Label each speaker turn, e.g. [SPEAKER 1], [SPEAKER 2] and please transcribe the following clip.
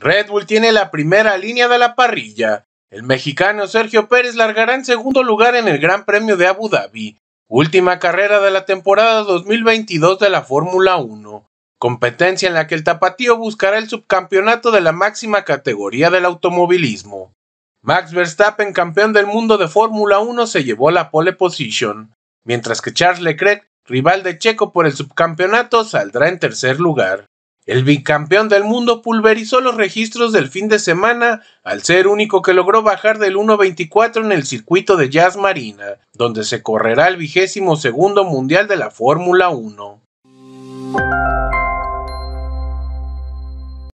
[SPEAKER 1] Red Bull tiene la primera línea de la parrilla. El mexicano Sergio Pérez largará en segundo lugar en el Gran Premio de Abu Dhabi, última carrera de la temporada 2022 de la Fórmula 1, competencia en la que el tapatío buscará el subcampeonato de la máxima categoría del automovilismo. Max Verstappen, campeón del mundo de Fórmula 1, se llevó la pole position, mientras que Charles Leclerc, rival de Checo por el subcampeonato, saldrá en tercer lugar. El bicampeón del mundo pulverizó los registros del fin de semana al ser único que logró bajar del 1.24 en el circuito de Jazz Marina, donde se correrá el vigésimo segundo mundial de la Fórmula 1.